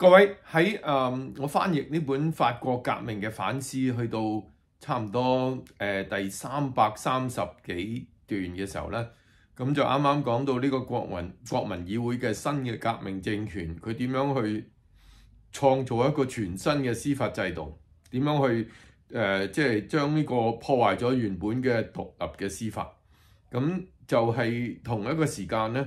各位喺诶，我翻译呢本法国革命嘅反思，去到差唔多诶第三百三十几段嘅时候咧，咁就啱啱讲到呢个国民国民议会嘅新嘅革命政权，佢点样去创造一个全新嘅司法制度？点样去诶，即系将呢个破坏咗原本嘅独立嘅司法？咁就系同一个时间咧。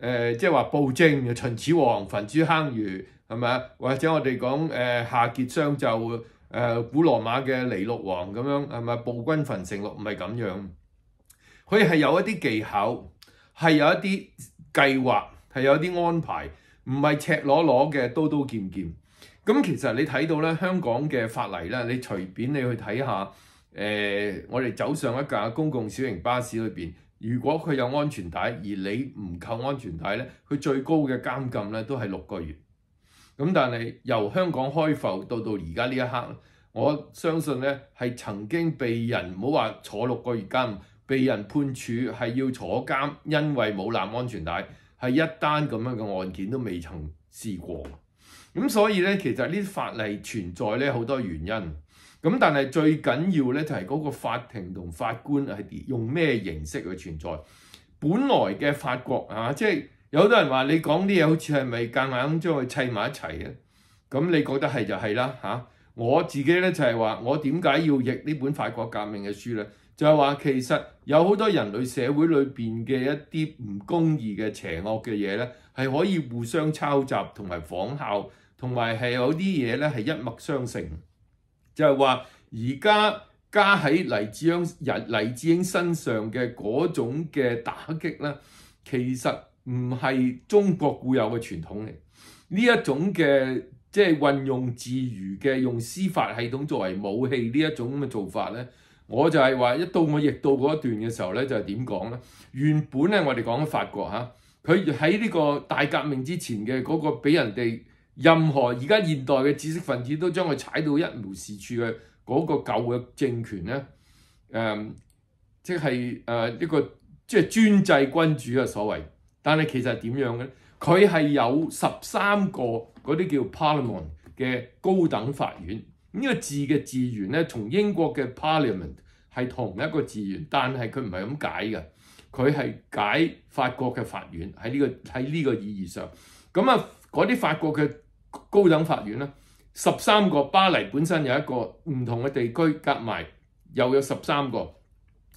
誒即係話暴政，秦始皇焚書坑儒係咪或者我哋講誒夏桀商就誒古羅馬嘅尼禄王咁樣係咪暴君焚城落？唔係咁樣，佢係有一啲技巧，係有一啲計劃，係有啲安排，唔係赤裸裸嘅刀刀劍劍。咁其實你睇到咧，香港嘅法例咧，你隨便你去睇下，誒我哋走上一架公共小型巴士裏邊。如果佢有安全帶，而你唔扣安全帶咧，佢最高嘅監禁咧都係六個月。咁但係由香港開埠到到而家呢一刻，我相信咧係曾經被人唔好話坐六個月監，被人判處係要坐監，因為冇攬安全帶，係一單咁樣嘅案件都未曾試過。咁所以咧，其實呢啲法例存在咧好多原因。咁但係最緊要咧，就係嗰個法庭同法官係用咩形式去存在？本來嘅法國啊，即係有好多人話你講啲嘢好似係咪夾硬將佢砌埋一齊嘅？咁你覺得係就係啦嚇。我自己咧就係話，我點解要譯呢本法國革命嘅書呢？就係話其實有好多人類社會裏面嘅一啲唔公義嘅邪惡嘅嘢咧，係可以互相抄襲同埋仿效，同埋係有啲嘢咧係一脈相承。就係話，而家加喺黎智英、黎黎智英身上嘅嗰種嘅打擊咧，其實唔係中國固有嘅傳統嚟。呢一種嘅即係運用自如嘅用司法系統作為武器呢一種咁嘅做法咧，我就係話一到我譯到嗰一段嘅時候咧，就係點講咧？原本咧，我哋講法國嚇，佢喺呢個大革命之前嘅嗰個俾人哋。任何而家現代嘅知識分子都將佢踩到一無是處嘅嗰個舊嘅政權咧，誒，即係誒一個即係專制君主嘅所謂。但係其實點樣嘅？佢係有十三個嗰啲叫 Parliament 嘅高等法院。呢個字嘅字源咧，從英國嘅 Parliament 係同一個字源，但係佢唔係咁解嘅。佢係解法國嘅法院喺呢個喺呢個意義上，咁啊嗰啲法國嘅高等法院咧，十三個巴黎本身有一個唔同嘅地區，夾埋又有十三個，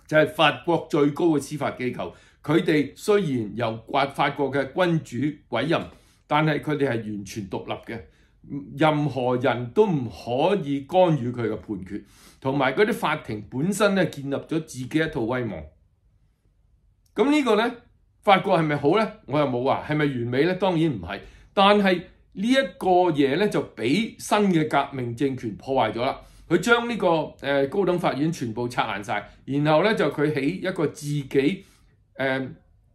就係法國最高嘅司法機構。佢哋雖然由法法國嘅君主委任，但係佢哋係完全獨立嘅，任何人都唔可以干預佢嘅判決。同埋嗰啲法庭本身咧，建立咗自己一套威望。咁呢個咧，法國係咪好咧？我又冇啊，係咪完美咧？當然唔係。但係呢一個嘢咧，就俾新嘅革命政權破壞咗啦。佢將呢個高等法院全部拆爛曬，然後咧就佢起一個自己誒，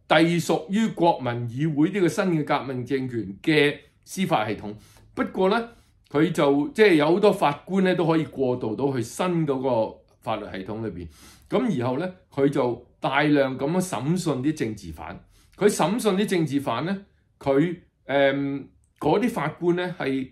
隸屬於國民議會呢個新嘅革命政權嘅司法系統。不過咧，佢就即係有好多法官咧都可以過渡到去新嗰個法律系統裏面。咁然後咧，佢就大量咁樣審訊啲政治犯，佢審訊啲政治犯咧，佢誒嗰啲法官咧係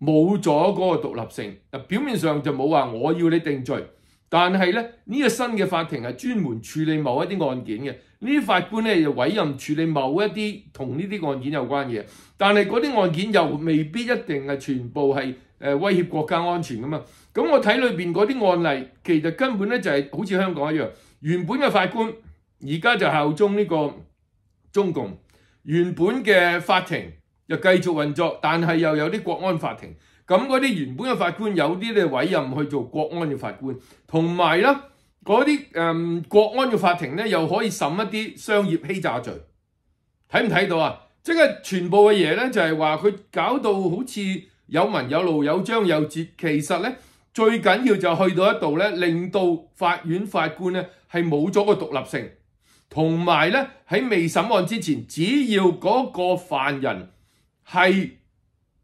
冇咗嗰個獨立性。表面上就冇話我要你定罪，但係咧呢個新嘅法庭係專門處理某一啲案件嘅，呢啲法官咧就委任處理某一啲同呢啲案件有關嘢，但係嗰啲案件又未必一定係全部係誒威脅國家安全噶嘛。咁我睇裏邊嗰啲案例，其實根本咧就係好似香港一樣。原本嘅法官而家就效忠呢個中共，原本嘅法庭又繼續運作，但係又有啲國安法庭，咁嗰啲原本嘅法官有啲咧委任去做國安嘅法官，同埋咧嗰啲誒國安嘅法庭咧又可以審一啲商業欺詐罪，睇唔睇到啊？即係全部嘅嘢咧，就係話佢搞到好似有文有路有章有節，其實咧最緊要就去到一度咧，令到法院法官咧。係冇咗個獨立性，同埋咧喺未審案之前，只要嗰個犯人係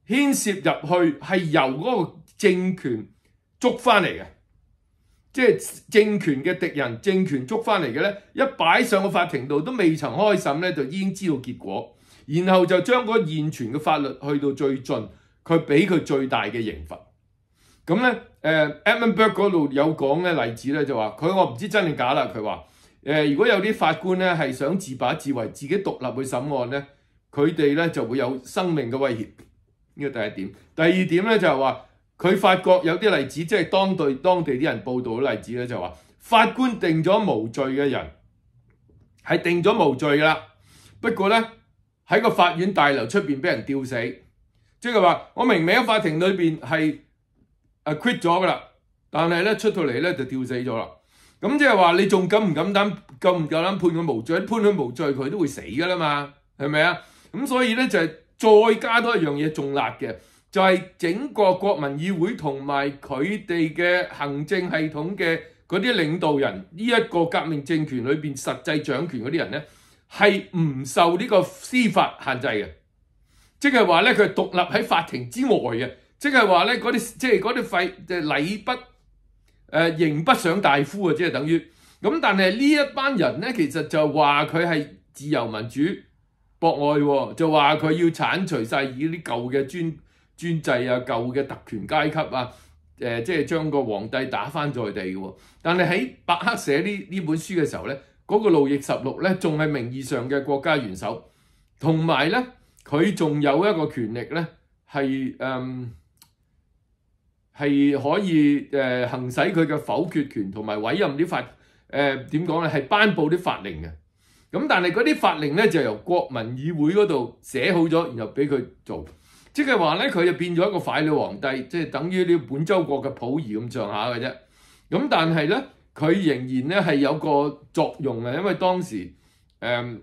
牽涉入去，係由嗰個政權捉翻嚟嘅，即係政權嘅敵人，政權捉翻嚟嘅咧，一擺上個法庭度都未曾開審咧，就已經知道結果，然後就將嗰現存嘅法律去到最盡，佢俾佢最大嘅刑罰。咁咧，誒，Edmund Burke 嗰度有講嘅例子咧，就話佢我唔知真定假啦。佢話誒，如果有啲法官咧係想自把自為、自己獨立去審案咧，佢哋咧就會有生命嘅威脅。呢個第一點。第二點咧就係話，佢發覺有啲例子，即係當對當地啲人報導嘅例子咧，就話法官定咗無罪嘅人係定咗無罪噶啦。不過咧喺個法院大樓出邊俾人吊死，即係話我明明喺法庭裏邊係。quit 咗噶啦，但係咧出到嚟咧就吊死咗啦。咁即係話你仲敢唔敢胆？敢唔敢胆判佢無罪？判佢無罪，佢都會死噶啦嘛？係咪啊？咁所以咧就系再加多一樣嘢，仲辣嘅，就系整個國民議會同埋佢哋嘅行政系統嘅嗰啲領導人，呢一個革命政權裏面實際掌權嗰啲人咧，係唔受呢個司法限制嘅，即係話咧佢獨立喺法庭之外嘅。即係話咧，嗰啲即係嗰啲廢即係禮不，誒認不上大夫啊，即係等於咁。但係呢一班人咧，其實就話佢係自由民主博愛，就話佢要剷除曬依啲舊嘅專專制啊、舊嘅特權階級啊，誒即係將個皇帝打翻在地。但係喺白克寫呢呢本書嘅時候咧，嗰個路易十六咧仲係名義上嘅國家元首，同埋咧佢仲有一個權力咧係誒。係可以誒行使佢嘅否決權同埋委任啲法誒點講咧係頒布啲法令嘅，咁但係嗰啲法令咧就由國民議會嗰度寫好咗，然後俾佢做，即係話咧佢就變咗一個傀儡皇帝，即係等於呢本州國嘅溥儀咁上下嘅啫。咁但係咧佢仍然咧係有個作用嘅，因為當時誒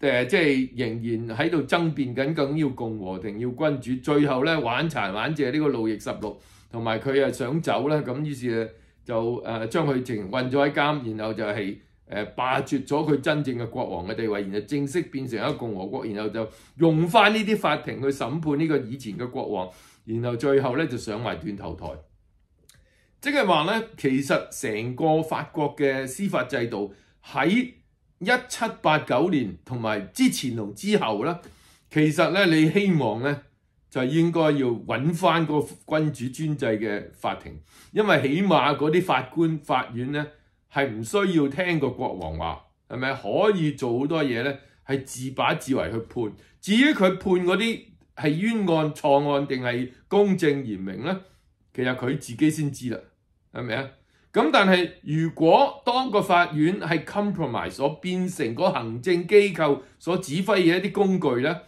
誒即係仍然喺度爭辯緊，梗要共和定要君主，最後咧玩殘玩借呢個路易十六。同埋佢啊想走啦，咁於是就誒將佢情運咗喺監，然後就係誒霸絕咗佢真正嘅國王嘅地位，然後正式變成一個共和國，然後就用翻呢啲法庭去審判呢個以前嘅國王，然後最後咧就上埋斷頭台。即係話咧，其實成個法國嘅司法制度喺一七八九年同埋之前同之後咧，其實咧你希望咧。就應該要揾翻個君主專制嘅法庭，因為起碼嗰啲法官法院咧係唔需要聽個國王話，係咪可以做好多嘢咧？係自把自為去判。至於佢判嗰啲係冤案錯案定係公正嚴明咧，其實佢自己先知啦，係咪啊？咁但係如果當個法院係 compromise 所變成個行政機構所指揮嘅一啲工具咧？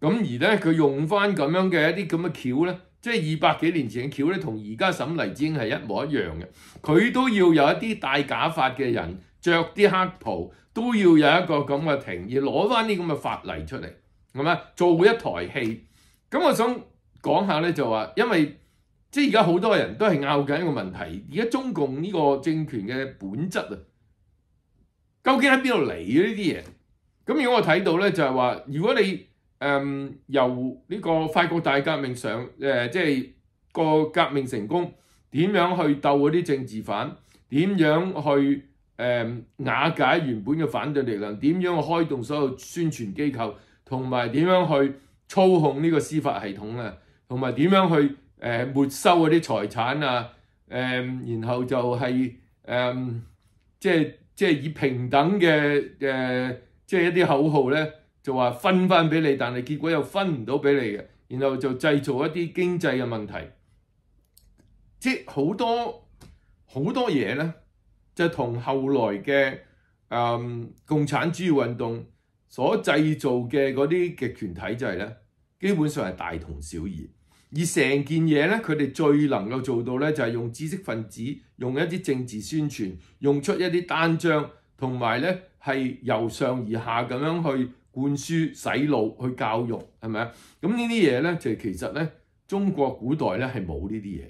咁而咧，佢用翻咁樣嘅一啲咁嘅橋咧，即係二百幾年前嘅橋咧，同而家審泥漿係一模一樣嘅。佢都要有一啲戴假髮嘅人着啲黑袍，都要有一個咁嘅庭，而攞翻啲咁嘅法例出嚟，咁啊做一台戲。咁我想講下咧，就話因為即係而家好多人都係拗緊一個問題，而家中共呢個政權嘅本質啊，究竟喺邊度嚟嘅呢啲嘢？咁如果我睇到咧，就係話如果你誒由呢個法國大革命上，誒即係個革命成功，點樣去鬥嗰啲政治反？點樣去誒瓦解原本嘅反對力量？點樣開動所有宣傳機構，同埋點樣去操控呢個司法系統啊？同埋點樣去誒沒收嗰啲財產啊？誒，然後就係誒，即係即係以平等嘅誒，即係一啲口號咧。就話分翻俾你，但係結果又分唔到俾你嘅，然後就製造一啲經濟嘅問題，即好多好多嘢咧，就同後來嘅誒共產主義運動所製造嘅嗰啲極權體制咧，基本上係大同小異。而成件嘢咧，佢哋最能夠做到咧，就係用知識分子用一啲政治宣傳，用出一啲單張，同埋咧係由上而下咁樣去。灌输、洗脑、去教育，系咪啊？咁呢啲嘢咧，就其实咧，中国古代咧系冇呢啲嘢，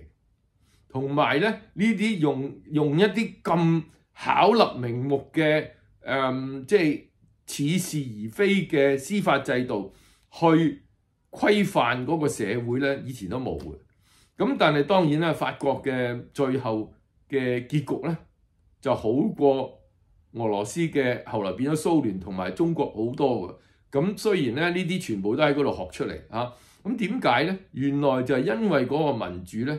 同埋咧呢啲用用一啲咁巧立名目嘅诶，即系似是而非嘅司法制度去规范嗰个社会咧，以前都冇嘅。咁但系当然啦，法国嘅最后嘅结局咧就好过。俄羅斯嘅後來變咗蘇聯同埋中國好多㗎，咁雖然咧呢啲全部都喺嗰度學出嚟嚇，咁點解咧？原來就係因為嗰個民主咧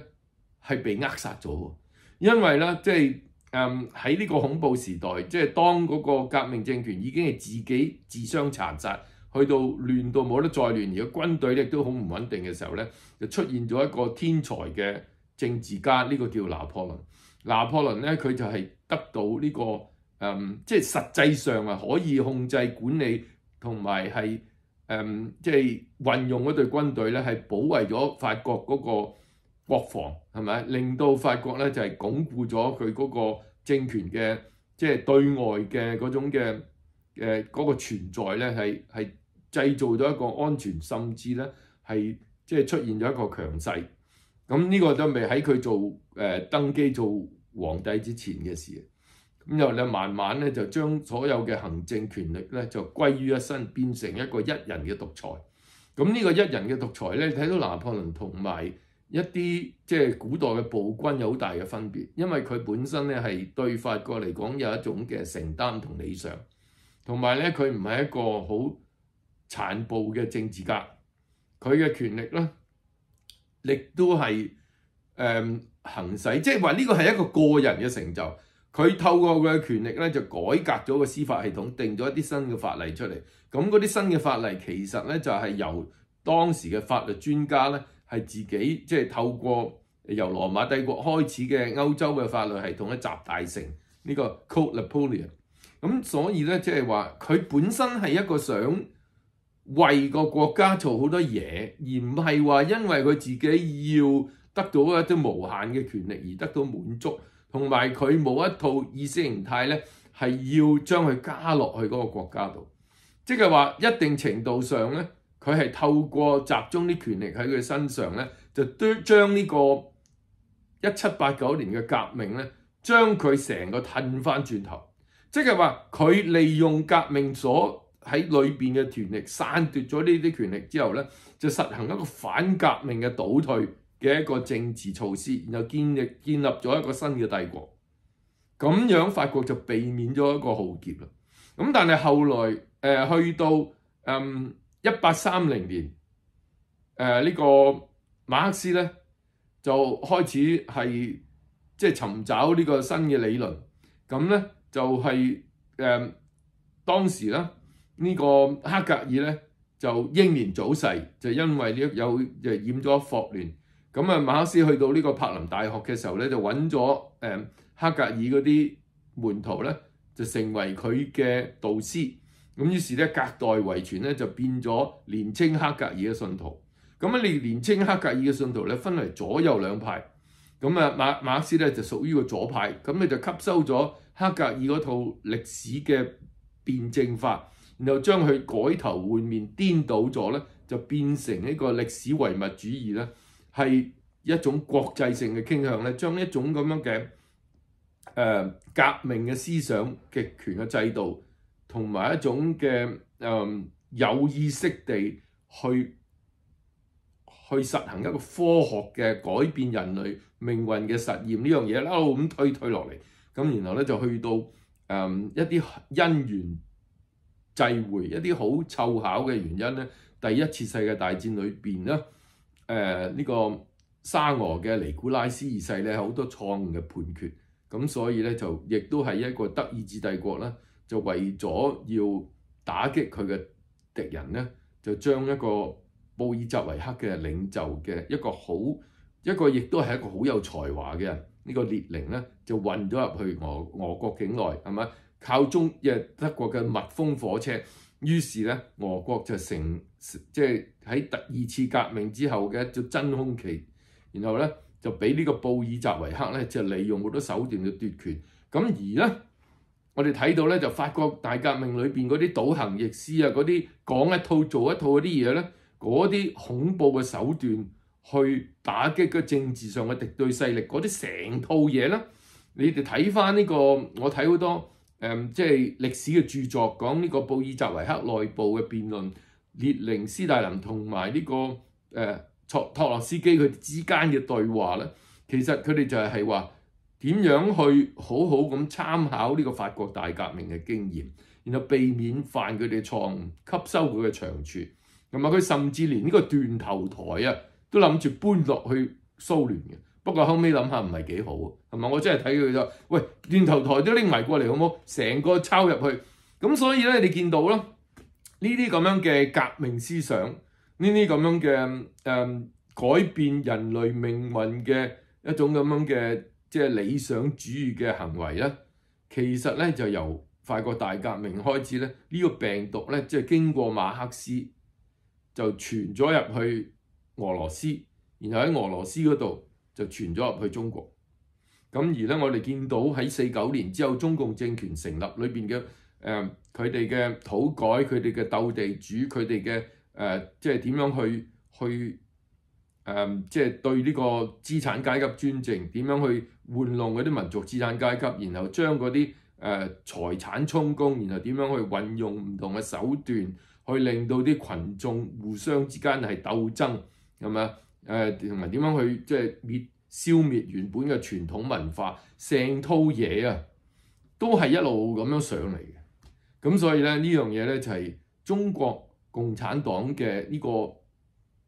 係被扼殺咗喎。因為咧即係誒喺呢個恐怖時代，即係當嗰個革命政權已經係自己自相殘殺，去到亂到冇得再亂，而個軍隊亦都好唔穩定嘅時候咧，就出現咗一個天才嘅政治家，呢個叫拿破崙。拿破崙咧佢就係得到呢個。嗯，即係實際上啊，可以控制管理同埋係誒，即係運用嗰隊軍隊咧，係保衞咗法國嗰個國防係咪？令到法國咧就係鞏固咗佢嗰個政權嘅，即係對外嘅嗰種嘅誒嗰個存在咧，係係製造咗一個安全，甚至咧係即係出現咗一個強勢。咁呢個都未喺佢做誒登基做皇帝之前嘅事。咁又咧，慢慢咧就將所有嘅行政權力咧就歸於一身，變成一個一人嘅獨裁。咁呢個一人嘅獨裁咧，睇到拿破崙同埋一啲即係古代嘅暴君有好大嘅分別，因為佢本身咧係對法國嚟講有一種嘅承擔同理想，同埋咧佢唔係一個好殘暴嘅政治家，佢嘅權力咧亦都係誒行使，即係話呢個係一個個人嘅成就。佢透過佢嘅權力咧，就改革咗個司法系統，定咗一啲新嘅法例出嚟。咁嗰啲新嘅法例其實咧，就係由當時嘅法律專家咧，係自己即係透過由羅馬帝國開始嘅歐洲嘅法律系統一集大成呢個 Code Napoleon。咁所以咧，即係話佢本身係一個想為個國家做好多嘢，而唔係話因為佢自己要得到一啲無限嘅權力而得到滿足。同埋佢冇一套意识形态咧，係要將佢加落去嗰個國家度，即係話一定程度上咧，佢係透過集中啲權力喺佢身上咧，就都將呢個一七八九年嘅革命咧，將佢成個褪翻轉頭，即係話佢利用革命所喺裏邊嘅權力，剝奪咗呢啲權力之後咧，就實行一個反革命嘅倒退。嘅一個政治措施，然後建立建立咗一個新嘅帝國，咁樣法國就避免咗一個浩劫啦。咁但係後來誒去到誒一八三零年，誒呢個馬克思咧就開始係即係尋找呢個新嘅理論。咁咧就係誒當時咧呢個黑格爾咧就英年早逝，就因為咧有就染咗霍亂。咁啊，馬克思去到呢個柏林大學嘅時候咧，就揾咗誒黑格爾嗰啲門徒咧，就成為佢嘅導師。咁於是咧，隔代遺傳咧就變咗年青黑格爾嘅信徒。咁啊，你年青黑格爾嘅信徒咧分為左右兩派。咁啊，馬馬克思咧就屬於個左派。咁你就吸收咗黑格爾嗰套歷史嘅辯證法，然後將佢改頭換面、顛倒咗咧，就變成一個歷史唯物主義咧。係一種國際性嘅傾向咧，將一種咁樣嘅誒革命嘅思想、極權嘅制度，同埋一種嘅誒有意識地去去實行一個科學嘅改變人類命運嘅實驗呢樣嘢，一路咁推推落嚟，咁然後咧就去到誒一啲因緣際會，一啲好湊巧嘅原因咧，第一次世界大戰裏邊咧。誒呢個沙俄嘅尼古拉斯二世咧，好多錯誤嘅判決，咁所以咧就亦都係一個德意志帝國咧，就為咗要打擊佢嘅敵人咧，就將一個布爾什維克嘅領袖嘅一個好一個亦都係一個好有才華嘅人，呢個列寧咧，就運咗入去俄俄國境內，係咪？靠中嘅德國嘅密封火車。於是咧，俄國就成即係喺第二次革命之後嘅一招真空期，然後咧就俾呢個布爾什維克咧就利用好多手段去奪權。咁而咧，我哋睇到咧就法國大革命裏邊嗰啲倒行逆施啊，嗰啲講一套做一套嗰啲嘢咧，嗰啲恐怖嘅手段去打擊個政治上嘅敵對勢力，嗰啲成套嘢咧，你哋睇翻呢個我睇好多。誒，即係歷史嘅著作講呢個布爾澤維克內部嘅辯論，列寧、斯大林同埋呢個誒托托洛斯基佢哋之間嘅對話咧，其實佢哋就係係話點樣去好好咁參考呢個法國大革命嘅經驗，然後避免犯佢哋錯誤，吸收佢嘅長處，同埋佢甚至連呢個斷頭台啊，都諗住搬落去蘇聯嘅。不過後尾諗下唔係幾好，係咪？我真係睇佢就喂轉頭台都拎埋過嚟，好冇，成個抄入去咁，所以咧你見到咯呢啲咁樣嘅革命思想，呢啲咁樣嘅誒改變人類命運嘅一種咁樣嘅即係理想主義嘅行為咧，其實咧就由快國大革命開始咧，呢個病毒咧即係經過馬克思就傳咗入去俄羅斯，然後喺俄羅斯嗰度。就傳咗入去中國，咁而咧，我哋見到喺四九年之後，中共政權成立裏邊嘅誒，佢哋嘅土改，佢哋嘅鬥地主，佢哋嘅誒，即係點樣去去誒，即係對呢個資產階級專政，點樣去玩弄嗰啲民族資產階級，然後將嗰啲誒財產充公，然後點樣去運用唔同嘅手段去令到啲群眾互相之間係鬥爭咁啊！誒同埋點樣去即係滅消滅原本嘅傳統文化，成套嘢啊，都係一路咁樣上嚟嘅。咁所以咧呢樣嘢咧就係中國共產黨嘅呢個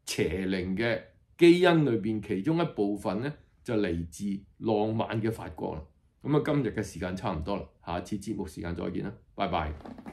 邪靈嘅基因裏邊其中一部分咧就嚟自浪漫嘅法國啦。咁啊，今日嘅時間差唔多啦，下次節目時間再見啦，拜拜。